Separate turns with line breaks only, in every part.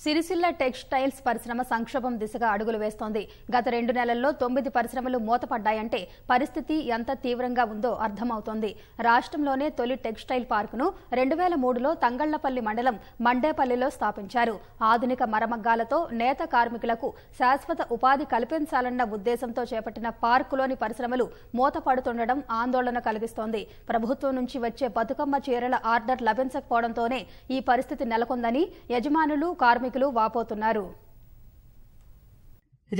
Sircilla textiles పరిశ్రమ సంక్షోభం దిశగా అడుగులు వేస్తోంది గత రెండు నెలల్లో తొమ్మిది పరిశ్రమలు మూతపడ్డాయంటే పరిస్థితి ఎంత తీవ్రంగా ఉందో అర్థమవుతోంది రాష్ట్రంలోనే తొలి టెక్స్టైల్ పార్కును రెండు వేల మూడులో తంగళ్లపల్లి మండలం మండేపల్లిలో స్థాపించారు ఆధునిక మరమగ్గాలతో నేత కార్మికులకు శాశ్వత ఉపాధి కల్పించాలన్న ఉద్దేశంతో చేపట్టిన పార్కులోని పరిశ్రమలు మూతపడుతుండడం ఆందోళన కలిగిస్తోంది ప్రభుత్వం నుంచి వచ్చే బతుకమ్మ చీరల ఆర్డర్ లభించకపోవడంతోనే ఈ పరిస్థితి నెలకొందని యజమానులు కార్మికులు వాపోతున్నారు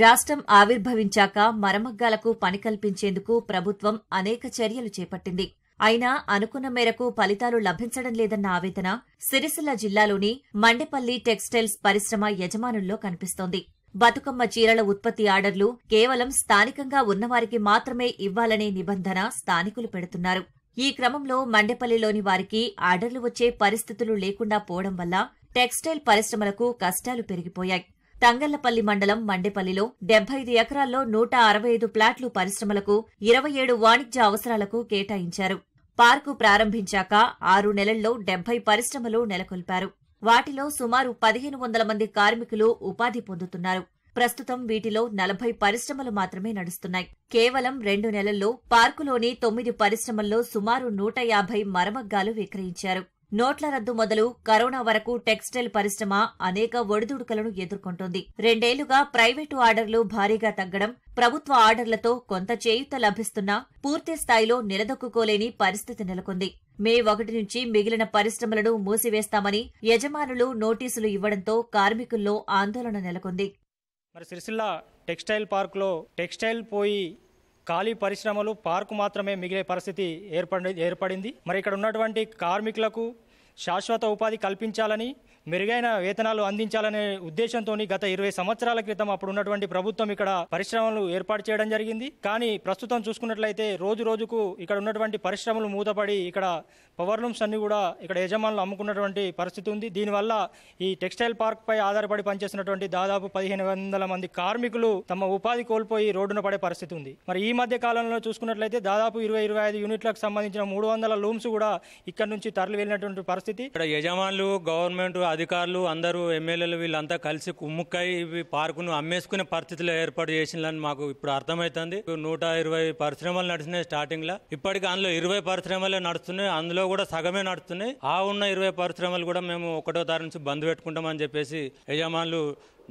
రాష్ట్రం ఆవిర్భవించాక మరమగ్గాలకు పని కల్పించేందుకు ప్రభుత్వం అనేక చర్యలు చేపట్టింది అయినా అనుకున్న మేరకు ఫలితాలు లభించడం లేదన్న ఆవేదన సిరిసిల్ల జిల్లాలోని మండెపల్లి టెక్స్టైల్స్ పరిశ్రమ యజమానుల్లో కనిపిస్తోంది బతుకమ్మ చీరల ఉత్పత్తి ఆర్డర్లు కేవలం స్థానికంగా ఉన్నవారికి మాత్రమే ఇవ్వాలనే నిబంధన స్థానికులు పెడుతున్నారు ఈ క్రమంలో మండెపల్లిలోని వారికి ఆర్డర్లు వచ్చే పరిస్థితులు లేకుండా పోవడం వల్ల టెక్స్టైల్ పరిశ్రమలకు కష్టాలు పెరిగిపోయాయి తంగళ్లపల్లి మండలం మండేపల్లిలో డెబ్బై ఐదు ఎకరాల్లో నూట అరవై ఐదు ప్లాట్లు పరిశ్రమలకు ఇరవై ఏడు వాణిజ్య అవసరాలకు కేటాయించారు పార్కు ప్రారంభించాక ఆరు నెలల్లో డెబ్బై పరిశ్రమలు నెలకొల్పారు వాటిలో సుమారు పదిహేను వందల మంది కార్మికులు ఉపాధి పొందుతున్నారు ప్రస్తుతం వీటిలో నలభై పరిశ్రమలు మాత్రమే నడుస్తున్నాయి కేవలం రెండు నెలల్లో పార్కులోని తొమ్మిది పరిశ్రమల్లో సుమారు నూట యాభై మరమగ్గాలు విక్రయించారు నోట్ల రద్దు మొదలు కరోనా వరకు టెక్స్టైల్ పరిశ్రమ అనేక ఒడిదుడుకలను ఎదుర్కొంటోంది రెండేళ్లుగా ప్రైవేటు ఆర్డర్లు భారీగా తగ్గడం ప్రభుత్వ ఆర్డర్లతో కొంత చేయుత లభిస్తున్నా పూర్తి స్థాయిలో నిలదొక్కుకోలేని పరిస్థితి నెలకొంది మే ఒకటి నుంచి మిగిలిన పరిశ్రమలను మూసివేస్తామని యజమానులు నోటీసులు ఇవ్వడంతో కార్మికుల్లో ఆందోళన నెలకొంది
మరి సిరిసిల్ల టెక్స్టైల్ పార్క్లో టెక్స్టైల్ పోయి ఖాళీ పరిశ్రమలు పార్కు మాత్రమే మిగిలే పరిస్థితి ఏర్పడి ఏర్పడింది మరి ఇక్కడ ఉన్నటువంటి కార్మికులకు శాశ్వత ఉపాధి కల్పించాలని మెరుగైన వేతనాలు అందించాలనే ఉద్దేశంతో గత ఇరవై సంవత్సరాల క్రితం అప్పుడు ఉన్నటువంటి ప్రభుత్వం ఇక్కడ పరిశ్రమలు ఏర్పాటు చేయడం జరిగింది కానీ ప్రస్తుతం చూసుకున్నట్లయితే రోజు రోజుకు ఇక్కడ ఉన్నటువంటి పరిశ్రమలు మూతపడి ఇక్కడ పవర్ లూమ్స్ అన్ని కూడా ఇక్కడ యజమానులు అమ్ముకున్నటువంటి పరిస్థితి ఉంది దీనివల్ల ఈ టెక్స్టైల్ పార్క్పై ఆధారపడి పనిచేసినటువంటి దాదాపు పదిహేను వందల మంది కార్మికులు తమ ఉపాధి కోల్పోయి రోడ్డున పడే పరిస్థితి ఉంది మరి ఈ మధ్య కాలంలో చూసుకున్నట్లయితే దాదాపు ఇరవై ఇరవై ఐదు యూనిట్లకు సంబంధించిన మూడు వందల లూమ్స్ కూడా ఇక్కడ నుంచి తరలి వెళ్ళినటువంటి పరిస్థితి ఇక్కడ యజమానులు గవర్నమెంట్ అధికారులు అందరూ ఎమ్మెల్యేలు వీళ్ళంతా కలిసి కుమ్ముక్కై ఇవి పార్కును అమ్మేసుకునే పరిస్థితులు ఏర్పాటు చేసిందని మాకు ఇప్పుడు అర్థమవుతుంది నూట ఇరవై పరిశ్రమలు నడిచినాయి స్టార్టింగ్ లో ఇప్పటికి అందులో ఇరవై పరిశ్రమలే నడుస్తున్నాయి అందులో కూడా సగమే నడుస్తున్నాయి ఆ ఉన్న ఇరవై పరిశ్రమలు కూడా మేము ఒకటో తారీఖు నుంచి బంద్ పెట్టుకుంటామని చెప్పేసి యజమానులు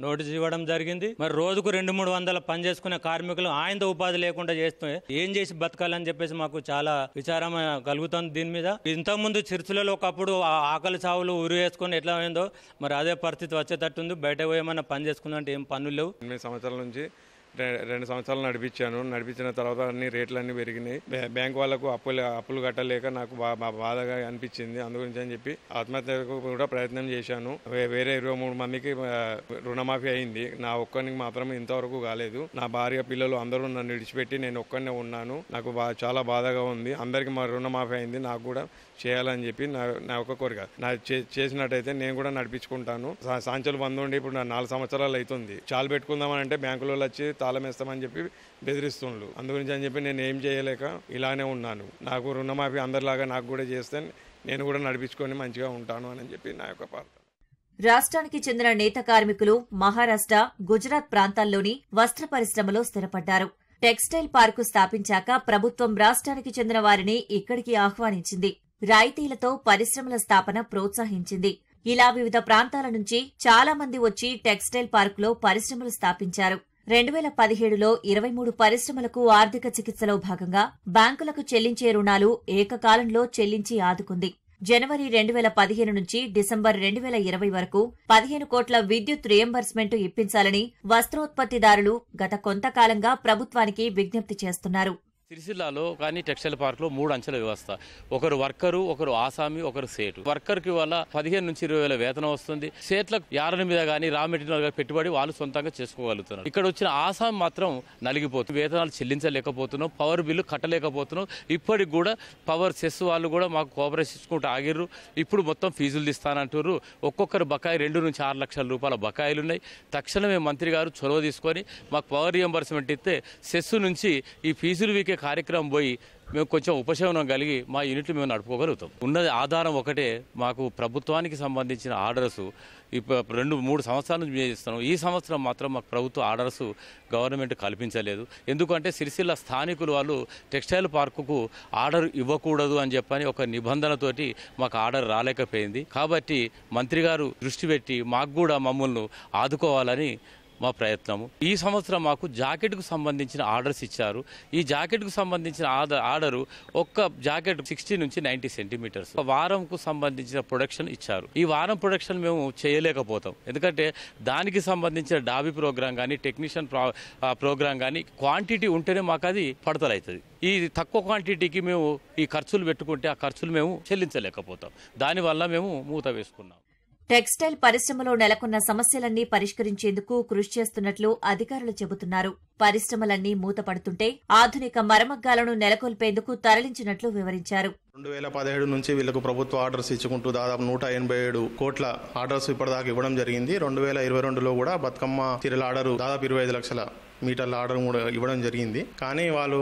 నోటీస్ ఇవ్వడం జరిగింది మరి రోజుకు రెండు మూడు వందల పని చేసుకునే కార్మికులు ఆయన ఉపాధి లేకుండా చేస్తే ఏం చేసి బతకాలని చెప్పేసి మాకు చాలా విచారం కలుగుతుంది దీని మీద ఇంతకుముందు చిరుచులలో ఒకప్పుడు ఆకలి చావులు ఉరి వేసుకొని ఎట్లా అయిందో మరి అదే పరిస్థితి
వచ్చేటట్టుంది బయట ఏమైనా పని చేసుకుందంటే ఏం పనులు లేవు ఎనిమిది సంవత్సరాల నుంచి రెండు సంవత్సరాలు నడిపించాను నడిపించిన తర్వాత అన్ని రేట్లన్నీ పెరిగినాయి బ్యాంక్ వాళ్ళకు అప్పులు అప్పులు కట్టలేక నాకు బాధగా అనిపించింది అందుగురించి అని చెప్పి ఆత్మహత్యకు కూడా ప్రయత్నం చేశాను వేరే ఇరవై మూడు మందికి రుణమాఫీ అయింది నా ఒక్కరికి మాత్రం ఇంతవరకు కాలేదు నా భార్య పిల్లలు అందరూ నన్ను విడిచిపెట్టి నేను ఒక్కనే ఉన్నాను నాకు చాలా బాధగా ఉంది అందరికి మా రుణమాఫీ అయింది నాకు కూడా చేయాలని చెప్పి నా నా ఒక కోరిక నా చేసినట్టయితే నేను కూడా నడిపించుకుంటాను సాంచలు బంద్ ఉండి ఇప్పుడు నాలుగు సంవత్సరాలు అవుతుంది చాలు పెట్టుకుందామని అంటే బ్యాంకులో వచ్చి తాళం చెప్పి బెదిరిస్తుండ్రు అందుగురించి అని చెప్పి నేను ఏం చేయలేక ఇలానే ఉన్నాను నాకు రుణమాఫీ అందరిలాగా నాకు కూడా చేస్తే నేను కూడా నడిపించుకొని మంచిగా ఉంటాను అని చెప్పి నా యొక్క పాత్ర
రాష్ట్రానికి చెందిన నేత కార్మికులు మహారాష్ట్ర గుజరాత్ ప్రాంతాల్లోని వస్త్ర పరిశ్రమలో స్థిరపడ్డారు టెక్స్టైల్ పార్కు స్థాపించాక ప్రభుత్వం రాష్ట్రానికి చెందిన వారిని ఇక్కడికి ఆహ్వానించింది రాయితీలతో పరిశ్రమల స్థాపన ప్రోత్సహించింది ఇలా వివిధ ప్రాంతాల నుంచి చాలా మంది వచ్చి టెక్స్టైల్ పార్కులో పరిశ్రమలు స్థాపించారు రెండు వేల పదిహేడులో ఇరవై మూడు పరిశ్రమలకు ఆర్థిక చికిత్సలో భాగంగా బ్యాంకులకు చెల్లించే రుణాలు ఏకకాలంలో చెల్లించి ఆదుకుంది జనవరి రెండు వేల పదిహేను నుంచి డిసెంబర్ రెండు వేల ఇరవై వరకు పదిహేను కోట్ల విద్యుత్ రియంబర్స్మెంట్ ఇప్పించాలని వస్త్రోత్పత్తిదారులు గత కొంతకాలంగా ప్రభుత్వానికి విజ్ఞప్తి చేస్తున్నారు
సిరిసిల్లాలో కానీ టెక్స్టైల్ పార్క్లో మూడు అంచెల వ్యవస్థ ఒకరు వర్కరు ఒకరు ఆసామి ఒకరు సేటు వర్కర్కి వల్ల పదిహేను నుంచి ఇరవై వేల వేతనం వస్తుంది సేట్లకు యారల మీద కానీ రా మెటీరియల్ పెట్టుబడి వాళ్ళు సొంతంగా చేసుకోగలుగుతున్నారు ఇక్కడ వచ్చిన ఆసామి మాత్రం నలిగిపోతుంది వేతనాలు చెల్లించలేకపోతున్నాం పవర్ బిల్లు కట్టలేకపోతున్నాం ఇప్పటికి కూడా పవర్ సెస్ వాళ్ళు కూడా మాకు కోఆపరేషన్ ఇచ్చుకుంటూ ఆగిర్రు ఇప్పుడు మొత్తం ఫీజులు తీస్తానంటారు ఒక్కొక్కరు బకాయి రెండు నుంచి ఆరు లక్షల రూపాయల బకాయిలు ఉన్నాయి తక్షణమే మంత్రి గారు చొరవ తీసుకొని మాకు పవర్ రియంబర్స్మెంట్ ఇస్తే సెస్ నుంచి ఈ ఫీజులు వీకే కార్యక్రమం పోయి మేము కొంచెం ఉపశమనం కలిగి మా యూనిట్లు మేము నడుపుకోగలుగుతాం ఉన్నది ఆధారం ఒకటే మాకు ప్రభుత్వానికి సంబంధించిన ఆర్డర్స్ ఇప్పుడు రెండు మూడు సంవత్సరాల నుంచి చేస్తున్నాం ఈ సంవత్సరం మాత్రం మాకు ప్రభుత్వ ఆర్డర్స్ గవర్నమెంట్ కల్పించలేదు ఎందుకంటే సిరిసిల్ల స్థానికులు వాళ్ళు టెక్స్టైల్ పార్కుకు ఆర్డర్ ఇవ్వకూడదు అని చెప్పని ఒక నిబంధనతోటి మాకు ఆర్డర్ రాలేకపోయింది కాబట్టి మంత్రి గారు దృష్టి పెట్టి మాకు కూడా మమ్మల్ని ఆదుకోవాలని మా ప్రయత్నము ఈ సంవత్సరం మాకు జాకెట్కు సంబంధించిన ఆర్డర్స్ ఇచ్చారు ఈ జాకెట్కు సంబంధించిన ఆర్డర్ ఒక్క జాకెట్ సిక్స్టీ నుంచి నైంటీ సెంటీమీటర్స్ వారంకు సంబంధించిన ప్రొడక్షన్ ఇచ్చారు ఈ వారం ప్రొడక్షన్ మేము చేయలేకపోతాం ఎందుకంటే దానికి సంబంధించిన డాబీ ప్రోగ్రామ్ కానీ టెక్నీషియన్ ప్రోగ్రామ్ కానీ క్వాంటిటీ ఉంటేనే మాకు అది పడతలవుతుంది ఈ తక్కువ క్వాంటిటీకి మేము ఈ ఖర్చులు పెట్టుకుంటే ఆ ఖర్చులు మేము చెల్లించలేకపోతాం దానివల్ల మేము మూత వేసుకున్నాం
టెక్స్టైల్ పరిశ్రమలో నెలకొన్న సమస్యలన్నీ పరిష్కరించేందుకు కృషి చేస్తున్నట్లు అధికారులు చెబుతున్నారు పరిశ్రమలన్నీ మూతపడుతుంటే ఆధునిక మరమగ్గాలను నెలకొల్పేందుకు తరలించినట్లు వివరించారు
రెండు వేల పదిహేడు నుంచి వీళ్ళకు ప్రభుత్వ ఆర్డర్స్ ఇచ్చుకుంటూ దాదాపు నూట ఎనభై ఏడు కోట్ల ఆర్డర్స్ ఇప్పటిదాకా ఇవ్వడం జరిగింది రెండు వేల ఇరవై రెండులో కూడా బతుకమ్మ తిరల ఆర్డర్ దాదాపు ఇరవై ఐదు లక్షల మీటర్ల ఆర్డర్ కూడా ఇవ్వడం జరిగింది కానీ వాళ్ళు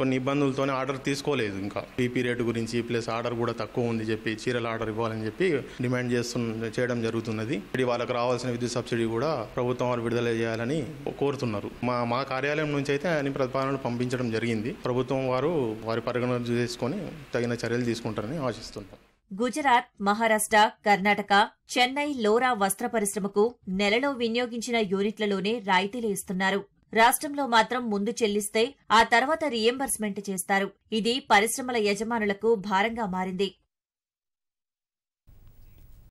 కొన్ని ఇబ్బందులతోనే ఆర్డర్ తీసుకోలేదు ఇంకా బీపీ రేటు గురించి ప్లస్ ఆర్డర్ కూడా తక్కువ ఉంది చెప్పి చీరల ఆర్డర్ ఇవ్వాలని చెప్పి డిమాండ్ చేస్తున్న చేయడం జరుగుతున్నది వాళ్ళకి రావాల్సిన విద్యుత్ సబ్సిడీ కూడా ప్రభుత్వం వారు విడుదల చేయాలని కోరుతున్నారు మా మా కార్యాలయం నుంచి అయితే అన్ని ప్రతిపాదనలు పంపించడం జరిగింది ప్రభుత్వం వారు వారి పరిగణన చేసుకొని తగిన చర్యలు తీసుకుంటారని ఆశిస్తున్నాం
గుజరాత్ మహారాష్ట్ర కర్ణాటక చెన్నై లోరా వస్త్ర పరిశ్రమకు నెలలో వినియోగించిన యూనిట్లలోనే రాయితీలు ఇస్తున్నారు రాష్ట్రంలో మాత్రం ముందు చెల్లిస్తే ఆ తర్వాత రీఎంబర్స్మెంట్ చేస్తారు ఇది పరిశ్రమల యజమానులకు భారంగా మారింది